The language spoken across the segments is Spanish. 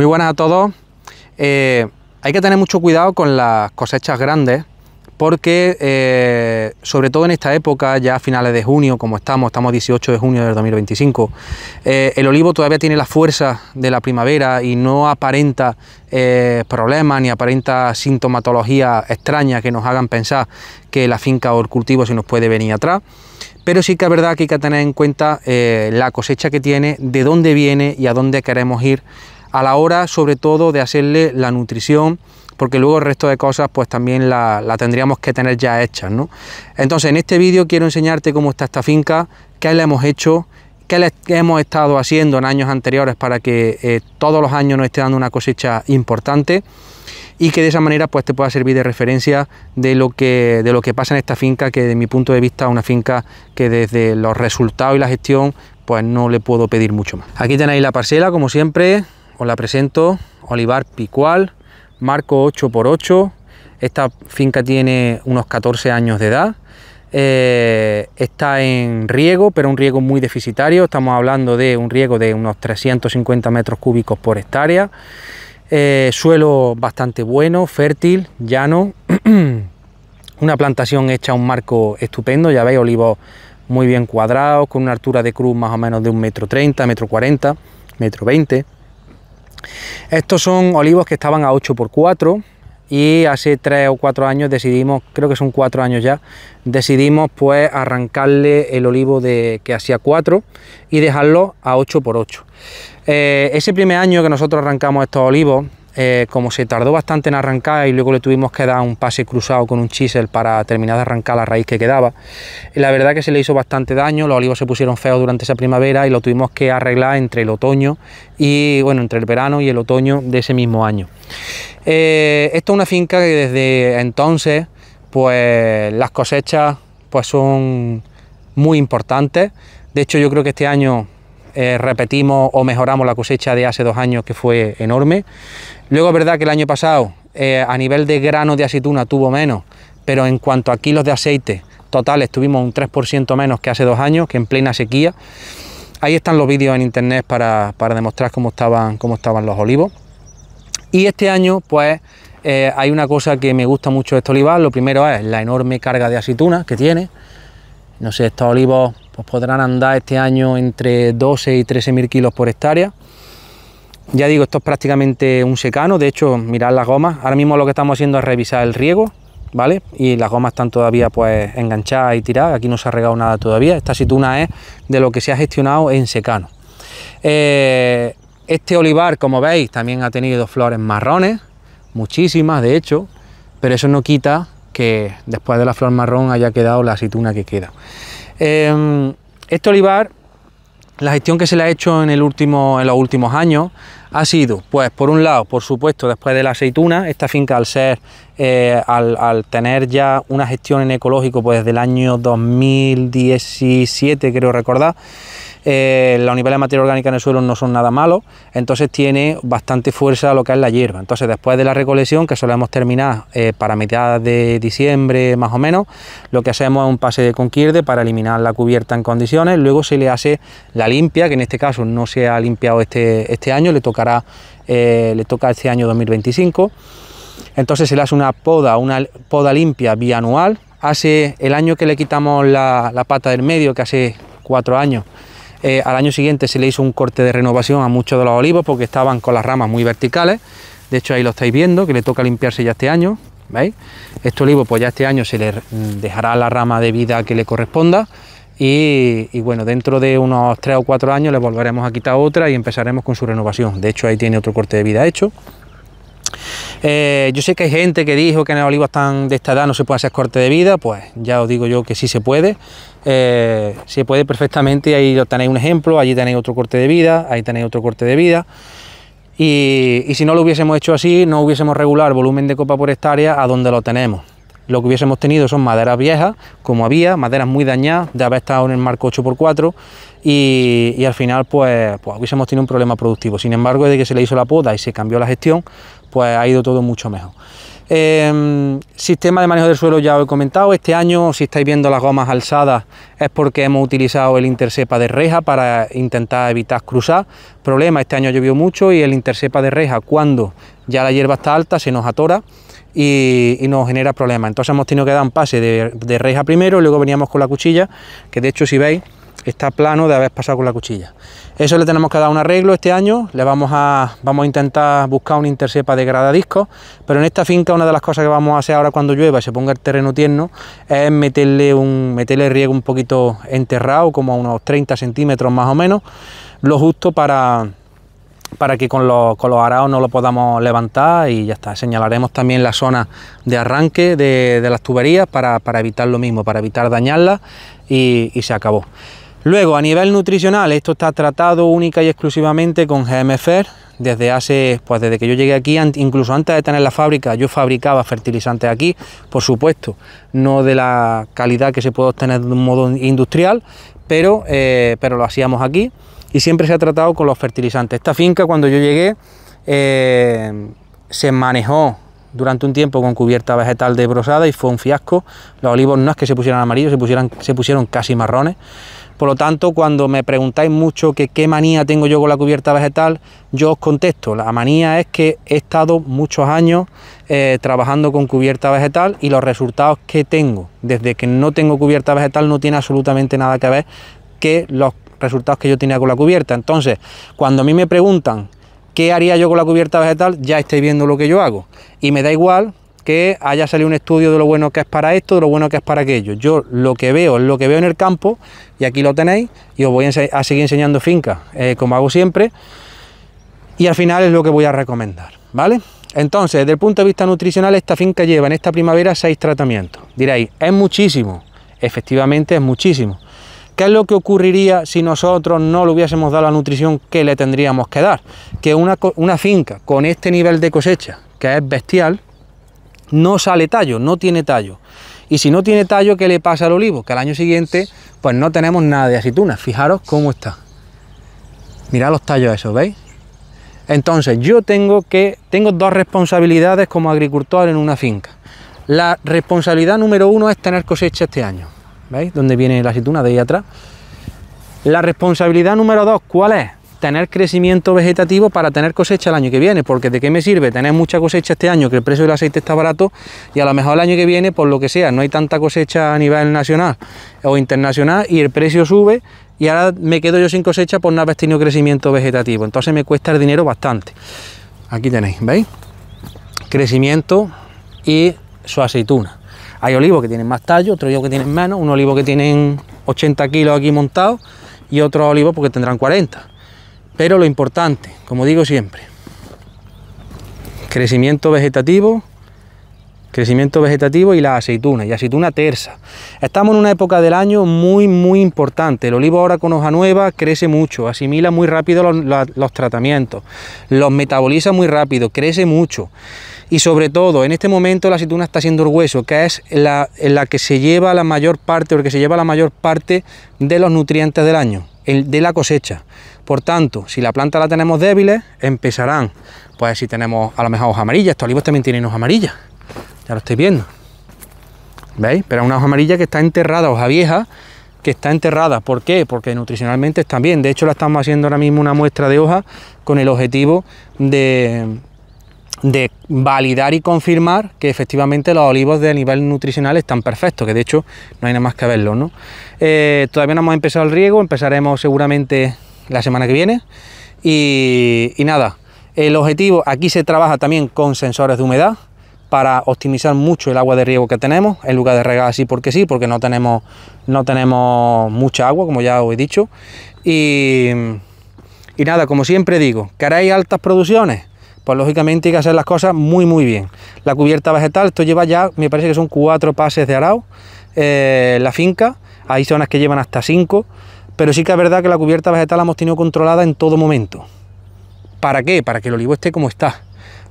Muy buenas a todos. Eh, hay que tener mucho cuidado con las cosechas grandes porque eh, sobre todo en esta época, ya a finales de junio, como estamos, estamos 18 de junio del 2025, eh, el olivo todavía tiene la fuerza de la primavera y no aparenta problemas ni aparenta sintomatología extraña que nos hagan pensar que la finca o el cultivo se nos puede venir atrás. Pero sí que es verdad que hay que tener en cuenta la cosecha que tiene, de dónde viene y a dónde queremos ir a la hora sobre todo de hacerle la nutrición porque luego el resto de cosas pues también la, tendríamos que tener ya hechas ¿no? entonces en este vídeo quiero enseñarte cómo está esta finca qué le hemos hecho qué, hemos estado haciendo en años anteriores para que eh, todos los años nos esté dando una cosecha importante y que de esa manera pues te pueda servir de referencia de lo que de lo que pasa en esta finca que de mi punto de vista es una finca que desde los resultados y la gestión pues no le puedo pedir mucho más aquí tenéis la parcela como siempre os la presento, olivar picual, marco 8x8. Esta finca tiene unos 14 años de edad. Eh, está en riego, pero un riego muy deficitario. Estamos hablando de un riego de unos 350 metros cúbicos por hectárea. Eh, suelo bastante bueno, fértil, llano. una plantación hecha un marco estupendo. Ya veis, olivos muy bien cuadrados, con una altura de cruz más o menos de un metro treinta, metro 40, metro veinte. Estos son olivos que estaban a 8x4 y hace 3 o 4 años decidimos, creo que son 4 años ya, decidimos pues arrancarle el olivo de que hacía 4 y dejarlo a 8x8. Eh, ese primer año que nosotros arrancamos estos olivos, eh, como se tardó bastante en arrancar y luego le tuvimos que dar un pase cruzado con un chisel para terminar de arrancar la raíz que quedaba, la verdad que se le hizo bastante daño, los olivos se pusieron feos durante esa primavera y lo tuvimos que arreglar entre el otoño y bueno, entre el verano y el otoño de ese mismo año. Eh, esto es una finca que desde entonces pues las cosechas pues son muy importantes, de hecho yo creo que este año eh, repetimos o mejoramos la cosecha de hace dos años que fue enorme. Luego es verdad que el año pasado eh, a nivel de grano de aceituna tuvo menos, pero en cuanto a kilos de aceite totales tuvimos un 3% menos que hace dos años, que en plena sequía. Ahí están los vídeos en internet para, para demostrar cómo estaban, cómo estaban los olivos. Y este año, pues, eh, hay una cosa que me gusta mucho de este olivar. Lo primero es la enorme carga de aceituna que tiene. No sé, estos olivos pues podrán andar este año entre 12 y 13 mil kilos por hectárea. Ya digo, esto es prácticamente un secano, de hecho, mirad las gomas, ahora mismo lo que estamos haciendo es revisar el riego, ¿vale? Y las gomas están todavía pues enganchadas y tiradas, aquí no se ha regado nada todavía, esta situna es de lo que se ha gestionado en secano. Eh, este olivar, como veis, también ha tenido flores marrones, muchísimas de hecho, pero eso no quita que después de la flor marrón haya quedado la aceituna que queda. Em, este olivar, la gestión que se le ha hecho en, los últimos años ha sido, pues por un lado, por supuesto, después de la aceituna, esta finca al ser, eh, al, tener ya una gestión en ecológico, pues desde el año 2017, creo recordar, eh, los niveles de materia orgánica en el suelo no son nada malos, entonces tiene bastante fuerza lo que es la hierba. Entonces después de la recolección, que solemos terminar eh, para mitad de diciembre más o menos, lo que hacemos es un pase de conquierde para eliminar la cubierta en condiciones, luego se le hace la limpia, que en este caso no se ha limpiado este, este año, le tocará eh, le toca este año 2025. Entonces se le hace una poda, una poda limpia bianual. Hace el año que le quitamos la pata del medio, que hace cuatro años, eh, al año siguiente se le hizo un corte de renovación a muchos de los olivos porque estaban con las ramas muy verticales. De hecho ahí lo estáis viendo, que le toca limpiarse ya este año. ¿Veis? Este olivo pues ya este año se le mm, dejará la rama de vida que le corresponda. Y, bueno, dentro de unos 3 o 4 años le volveremos a quitar otra y empezaremos con su renovación. De hecho, ahí tiene otro corte de vida hecho. Eh, yo sé que hay gente que dijo que en los olivos tan de esta edad no se puede hacer corte de vida, pues ya os digo yo que sí se puede. Eh, se puede perfectamente, ahí tenéis un ejemplo, allí tenéis otro corte de vida, ahí tenéis otro corte de vida. Y, si no lo hubiésemos hecho así, no hubiésemos regular volumen de copa por hectárea a donde lo tenemos. Lo que hubiésemos tenido son maderas viejas, como había, maderas muy dañadas, de haber estado en el marco 8x4, y, al final pues, pues, hubiésemos tenido un problema productivo. Sin embargo, desde que se le hizo la poda y se cambió la gestión, pues ha ido todo mucho mejor. Em, sistema de manejo del suelo ya os he comentado, este año si estáis viendo las gomas alzadas es porque hemos utilizado el intersepa de reja para intentar evitar cruzar, problema, este año llovió mucho y el intersepa de reja cuando ya la hierba está alta se nos atora y, nos genera problemas, entonces hemos tenido que dar un pase de reja primero y luego veníamos con la cuchilla, que de hecho si veis está plano de haber pasado con la cuchilla. Eso le tenemos que dar un arreglo este año, le vamos a, vamos a intentar buscar una intersepa de gradadisco... pero en esta finca una de las cosas que vamos a hacer ahora cuando llueva y se ponga el terreno tierno es meterle, un, meterle riego un poquito enterrado, como a unos 30 centímetros más o menos, lo justo para, para que con los, con los araos no lo podamos levantar y ya está. Señalaremos también la zona de arranque de, las tuberías para, para, evitar lo mismo, para evitar dañarla y, y se acabó. Luego, a nivel nutricional, esto está tratado única y exclusivamente con GMFER. Desde hace, pues desde que yo llegué aquí, incluso antes de tener la fábrica, yo fabricaba fertilizantes aquí, por supuesto, no de la calidad que se puede obtener de un modo industrial, pero, eh, pero lo hacíamos aquí y siempre se ha tratado con los fertilizantes. Esta finca, cuando yo llegué, eh, se manejó durante un tiempo con cubierta vegetal de brosada y fue un fiasco. Los olivos no es que se pusieran amarillos, se, pusieran, se pusieron casi marrones. Por lo tanto, cuando me preguntáis mucho que qué manía tengo yo con la cubierta vegetal, yo os contesto. La manía es que he estado muchos años eh, trabajando con cubierta vegetal y los resultados que tengo desde que no tengo cubierta vegetal no tiene absolutamente nada que ver que los resultados que yo tenía con la cubierta. Entonces, cuando a mí me preguntan qué haría yo con la cubierta vegetal, ya estáis viendo lo que yo hago. Y me da igual que haya salido un estudio de lo bueno que es para esto, de lo bueno que es para aquello. Yo lo que veo es lo que veo en el campo y aquí lo tenéis y os voy a seguir enseñando finca, eh, como hago siempre y al final es lo que voy a recomendar, ¿vale? Entonces, desde el punto de vista nutricional, esta finca lleva en esta primavera seis tratamientos. Diréis, es muchísimo. Efectivamente, es muchísimo. ¿Qué es lo que ocurriría si nosotros no le hubiésemos dado la nutrición que le tendríamos que dar? Que una finca con este nivel de cosecha, que es bestial, no sale tallo, no tiene tallo. Y si no tiene tallo, ¿qué le pasa al olivo? Que al año siguiente, pues no tenemos nada de aceitunas. Fijaros cómo está. Mirad los tallos esos, ¿veis? Entonces, yo tengo que tengo dos responsabilidades como agricultor en una finca. La responsabilidad número uno es tener cosecha este año. ¿Veis? Donde viene la aceituna de ahí atrás. La responsabilidad número dos, ¿cuál es? tener crecimiento vegetativo para tener cosecha el año que viene, porque de qué me sirve tener mucha cosecha este año, que el precio del aceite está barato, y a lo mejor el año que viene, por lo que sea, no hay tanta cosecha a nivel nacional o internacional y el precio sube y ahora me quedo yo sin cosecha por no haber tenido crecimiento vegetativo, entonces me cuesta el dinero bastante. Aquí tenéis, ¿veis? Crecimiento y su aceituna. Hay olivos que tienen más tallo, otro que tienen menos, un olivo que tienen 80 kilos aquí montado y otro olivo porque tendrán 40. Pero lo importante, como digo siempre, crecimiento vegetativo, crecimiento vegetativo y la aceituna, y aceituna tersa. Estamos en una época del año muy, muy importante. El olivo ahora con hoja nueva crece mucho, asimila muy rápido los, tratamientos, los metaboliza muy rápido, crece mucho. Y sobre todo, en este momento la aceituna está siendo el hueso, que es la, la que se lleva la mayor parte, o se lleva la mayor parte de los nutrientes del año, de la cosecha. Por tanto, si la planta la tenemos débil, empezarán, pues si tenemos a lo mejor hojas amarillas, estos olivos también tienen hojas amarillas, ya lo estáis viendo. ¿Veis? Pero una hoja amarilla que está enterrada, hoja vieja, que está enterrada. ¿Por qué? Porque nutricionalmente están bien. De hecho, la estamos haciendo ahora mismo una muestra de hoja con el objetivo de, validar y confirmar que efectivamente los olivos de nivel nutricional están perfectos, que de hecho no hay nada más que verlo. ¿no? Eh, todavía no hemos empezado el riego, empezaremos seguramente la semana que viene. Y, nada, el objetivo, aquí se trabaja también con sensores de humedad para optimizar mucho el agua de riego que tenemos, en lugar de regar así porque sí, porque no tenemos, no tenemos mucha agua, como ya os he dicho. Y, nada, como siempre digo, que hay altas producciones? Pues lógicamente hay que hacer las cosas muy muy bien. La cubierta vegetal, esto lleva ya, me parece que son cuatro pases de arao, eh, la finca, hay zonas que llevan hasta cinco, pero sí que es verdad que la cubierta vegetal la hemos tenido controlada en todo momento. ¿Para qué? Para que el olivo esté como está.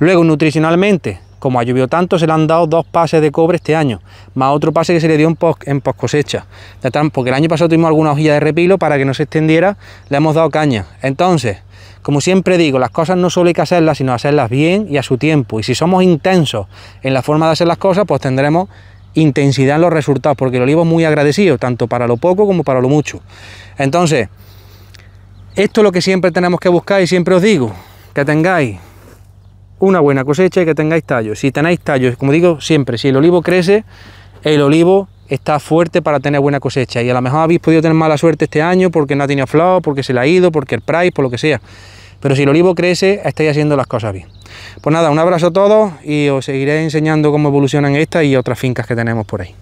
Luego, nutricionalmente, como ha llovido tanto, se le han dado dos pases de cobre este año, más otro pase que se le dio en post, cosecha. Porque el año pasado tuvimos alguna hojilla de repilo para que no se extendiera, le hemos dado caña. Entonces, como siempre digo, las cosas no solo hay que hacerlas, sino hacerlas bien y a su tiempo. Y si somos intensos en la forma de hacer las cosas, pues tendremos intensidad en los resultados, porque el olivo es muy agradecido, tanto para lo poco como para lo mucho. Entonces, esto es lo que siempre tenemos que buscar y siempre os digo, que tengáis una buena cosecha y que tengáis tallos. Si tenéis tallos, como digo siempre, si el olivo crece, el olivo está fuerte para tener buena cosecha. Y a lo mejor habéis podido tener mala suerte este año porque no ha tenido flow porque se le ha ido, porque el price, por lo que sea. Pero si el olivo crece, estáis haciendo las cosas bien. Pues nada, un abrazo a todos y os seguiré enseñando cómo evolucionan estas y otras fincas que tenemos por ahí.